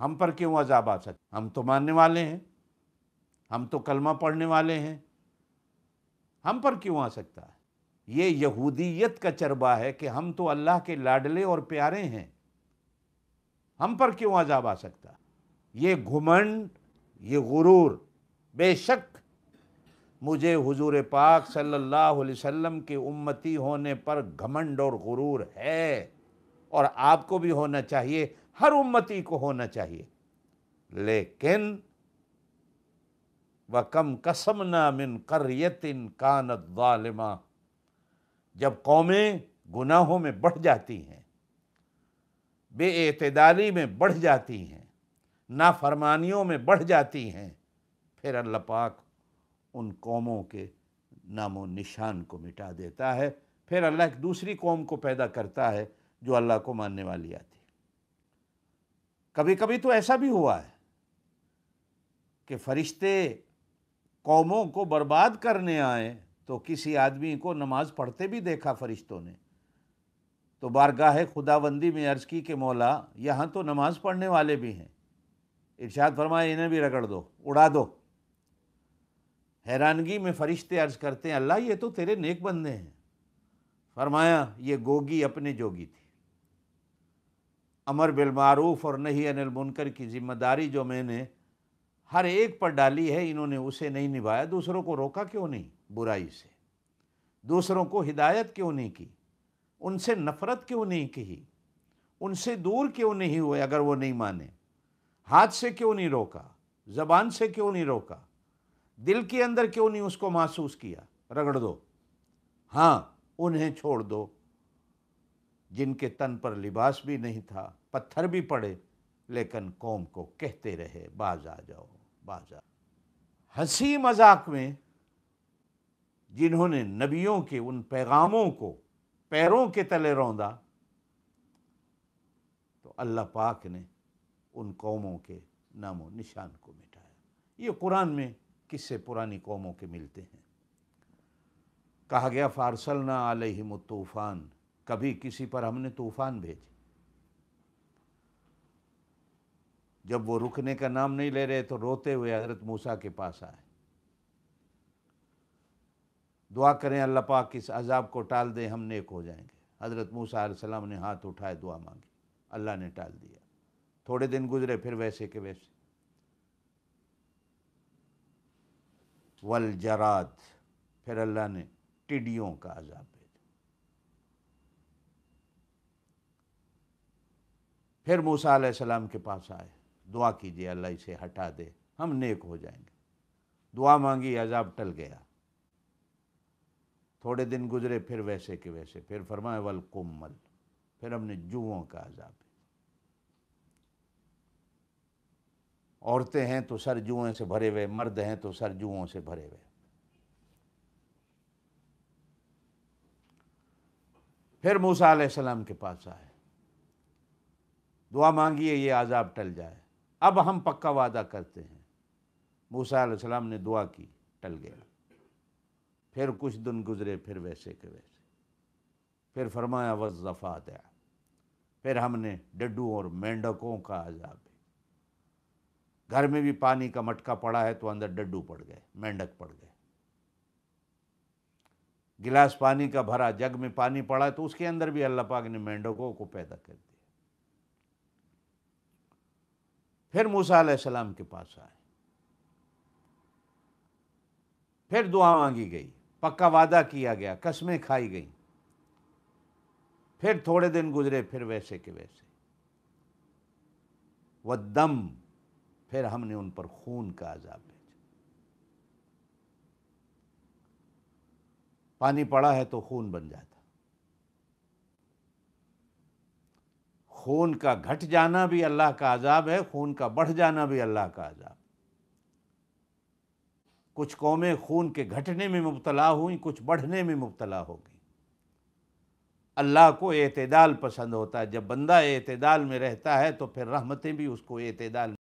हम पर क्यों अजाब आ सकता हम तो मानने वाले हैं हम तो कलमा पढ़ने वाले हैं हम पर क्यों आ सकता है ये यहूदीयत का चरबा है कि हम तो अल्लाह के लाडले और प्यारे हैं हम पर क्यों अजाब आ सकता ये घुमंड ये गुरूर बेशक मुझे हुजूर पाक सल्लल्लाहु अलैहि वसल्लम के उम्मती होने पर घमंड और गुरूर है और आपको भी होना चाहिए हर उम्मती को होना चाहिए लेकिन व कम कसम नामिन करयतिन कानत वालिमा जब कौमें गुनाहों में बढ़ जाती हैं बेतदारी में बढ़ जाती हैं नाफरमानियों में बढ़ जाती हैं फिर अल्लाह पाक उन कौमों के नामो निशान को मिटा देता है फिर अल्लाह एक दूसरी कौम को पैदा करता है जो अल्लाह को मानने वाली आती है कभी कभी तो ऐसा भी हुआ है कि फरिश्ते कौमों को बर्बाद करने आए तो किसी आदमी को नमाज पढ़ते भी देखा फरिश्तों ने तो बारगाह खुदाबंदी में अर्ज़ की कि मौला यहाँ तो नमाज पढ़ने वाले भी हैं इर्शाद फरमाए इन्हें भी रगड़ दो उड़ा दो हैरानगी में फ़रिश्ते अर्ज़ करते हैं अल्लाह ये तो तेरे नेक बंदे हैं फरमाया ये गोगी अपने जोगी थी अमर बिलमारूफ़ और नहीं अनिल मुनकर की ज़िम्मेदारी जो मैंने हर एक पर डाली है इन्होंने उसे नहीं निभाया दूसरों को रोका क्यों नहीं बुराई से दूसरों को हिदायत क्यों नहीं की उनसे नफ़रत क्यों नहीं की उनसे दूर क्यों नहीं हुए अगर वो नहीं माने हाथ से क्यों नहीं रोका ज़बान से क्यों नहीं रोका दिल के अंदर क्यों नहीं उसको महसूस किया रगड़ दो हाँ उन्हें छोड़ दो जिनके तन पर लिबास भी नहीं था पत्थर भी पड़े लेकिन कौम को कहते रहे बाज आ जाओ बाज आ हंसी मजाक में जिन्होंने नबियों के उन पैगामों को पैरों के तले रौंदा तो अल्लाह पाक ने उन कौमों के नामो निशान को मिटाया ये कुरान में किससे पुरानी कौमों के मिलते हैं कहा गया फारसलना आलही मुतूफ़ान कभी किसी पर हमने तूफान भेजे जब वो रुकने का नाम नहीं ले रहे तो रोते हुए हजरत मूसा के पास आए दुआ करें अल्लाह पाक इस अजाब को टाल दें हम नेक हो जाएंगे हज़रत मूसा सलाम ने हाथ उठाए दुआ मांगी अल्लाह ने टाल दिया थोड़े दिन गुजरे फिर वैसे के वैसे वल जराद फिर अल्लाह ने टिडियों का अजाब फिर मूसा सलाम के पास आए दुआ कीजिए अल्लाह इसे हटा दे हम नेक हो जाएंगे दुआ मांगी अजाब टल गया थोड़े दिन गुजरे फिर वैसे के वैसे फिर फरमाए वल कुमल फिर हमने जुओं का अजाब औरतें हैं तो सर जुएं से भरे हुए मर्द हैं तो सर जुओं से भरे हुए फिर मूसा सलाम के पास आए दुआ मांगिए ये आज़ाब टल जाए अब हम पक्का वादा करते हैं मूसा सलाम ने दुआ की टल गया फिर कुछ दिन गुजरे फिर वैसे के वैसे फिर फरमाया वफ़ा दया फिर हमने डड्डू और मेंढकों का आज़ाब घर में भी पानी का मटका पड़ा है तो अंदर डड्डू पड़ गए मेंढक पड़ गए गिलास पानी का भरा जग में पानी पड़ा है तो उसके अंदर भी अल्लाह पाक ने मेंढकों को पैदा कर दिया फिर मूसा सलाम के पास आए फिर दुआ मांगी गई पक्का वादा किया गया कस्में खाई गई फिर थोड़े दिन गुजरे फिर वैसे के वैसे वह दम फिर हमने उन पर खून का आजाब भेजा पानी पड़ा है तो खून बन जाता खून का घट जाना भी अल्लाह का आज़ाब है खून का बढ़ जाना भी अल्लाह का आज़ाब कुछ कौमें खून के घटने में मुबतला हुई कुछ बढ़ने में मुबतला होगी अल्लाह को अतदाल पसंद होता है जब बंदा अतदाल में रहता है तो फिर रहमतें भी उसको अतदाल